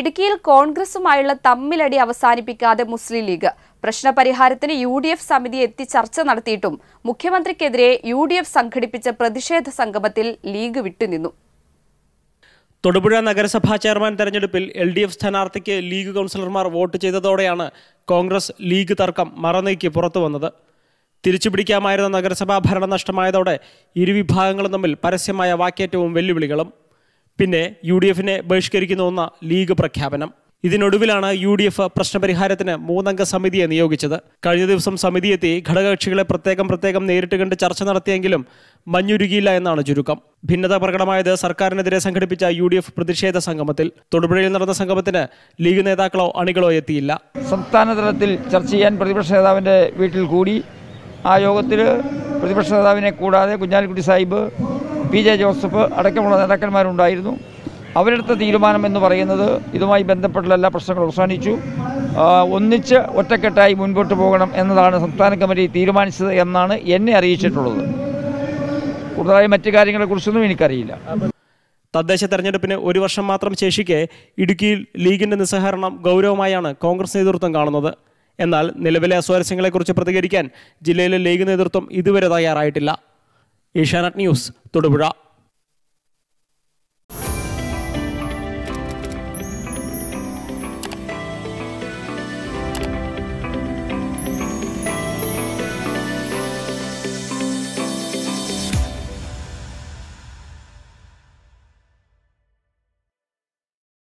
ഇടുക്കിയിൽ കോൺഗ്രസുമായുള്ള തമ്മിലടി അവസാനിപ്പിക്കാതെ മുസ്ലിം ലീഗ് പ്രശ്നപരിഹാരത്തിന് യു ഡി എഫ് സമിതി എത്തി ചർച്ച നടത്തിയിട്ടും മുഖ്യമന്ത്രിക്കെതിരെ യു ഡി എഫ് സംഘടിപ്പിച്ച പ്രതിഷേധ സംഗമത്തിൽ ലീഗ് വിട്ടുനിന്നു തൊടുപുഴ നഗരസഭാ ചെയർമാൻ തെരഞ്ഞെടുപ്പിൽ എൽ ഡി എഫ് സ്ഥാനാർത്ഥിക്ക് ലീഗ് കൗൺസിലർമാർ വോട്ട് ചെയ്തതോടെയാണ് കോൺഗ്രസ് ലീഗ് തർക്കം മറനീക്കി പുറത്തു വന്നത് തിരിച്ചുപിടിക്കാമായിരുന്ന നഗരസഭാ നഷ്ടമായതോടെ ഇരുവിഭാഗങ്ങളും തമ്മിൽ പരസ്യമായ വാക്കേറ്റവും വെല്ലുവിളികളും പിന്നെ യു ഡി എഫിനെ ബഹിഷ്കരിക്കുന്ന ഒന്ന ലീഗ് പ്രഖ്യാപനം ഇതിനൊടുവിലാണ് യു ഡി എഫ് പ്രശ്നപരിഹാരത്തിന് മൂന്നംഗ സമിതിയെ നിയോഗിച്ചത് കഴിഞ്ഞ ദിവസം സമിതിയെത്തി ഘടകകക്ഷികളെ പ്രത്യേകം പ്രത്യേകം നേരിട്ട് കണ്ട് ചർച്ച നടത്തിയെങ്കിലും മഞ്ഞുരുകിയില്ല എന്നാണ് ചുരുക്കം ഭിന്നത പ്രകടമായത് സർക്കാരിനെതിരെ സംഘടിപ്പിച്ച യു ഡി എഫ് പ്രതിഷേധ സംഗമത്തിൽ തൊടുപുഴയിൽ നടന്ന സംഗമത്തിന് ലീഗ് നേതാക്കളോ അണികളോ എത്തിയില്ല സംസ്ഥാന തലത്തിൽ ചർച്ച ചെയ്യാൻ പ്രതിപക്ഷ നേതാവിൻ്റെ വീട്ടിൽ കൂടി ആ യോഗത്തിൽ പ്രതിപക്ഷ നേതാവിനെ കൂടാതെ കുഞ്ഞാലിക്കുട്ടി സാഹിബ് പി ജെ ജോസഫ് അടക്കമുള്ള നേതാക്കന്മാരുണ്ടായിരുന്നു അവരെടുത്ത തീരുമാനം എന്ന് പറയുന്നത് ഇതുമായി ബന്ധപ്പെട്ടുള്ള എല്ലാ പ്രശ്നങ്ങളും അവസാനിച്ചു ഒന്നിച്ച് ഒറ്റക്കെട്ടായി മുൻപോട്ട് പോകണം എന്നതാണ് സംസ്ഥാന കമ്മിറ്റി തീരുമാനിച്ചത് എന്നാണ് എന്നെ അറിയിച്ചിട്ടുള്ളത് കൂടുതലായി മറ്റു കാര്യങ്ങളെക്കുറിച്ചൊന്നും എനിക്കറിയില്ല തദ്ദേശ തെരഞ്ഞെടുപ്പിന് ഒരു വർഷം മാത്രം ശേഷിക്കെ ഇടുക്കിയിൽ ലീഗിൻ്റെ നിസ്സഹകരണം ഗൗരവമായാണ് കോൺഗ്രസ് നേതൃത്വം കാണുന്നത് എന്നാൽ നിലവിലെ അസ്വാരസ്യങ്ങളെക്കുറിച്ച് പ്രതികരിക്കാൻ ജില്ലയിലെ ലീഗ് നേതൃത്വം ഇതുവരെ തയ്യാറായിട്ടില്ല ഏഷ്യാനെറ്റ് ന്യൂസ് തൊടുപുഴ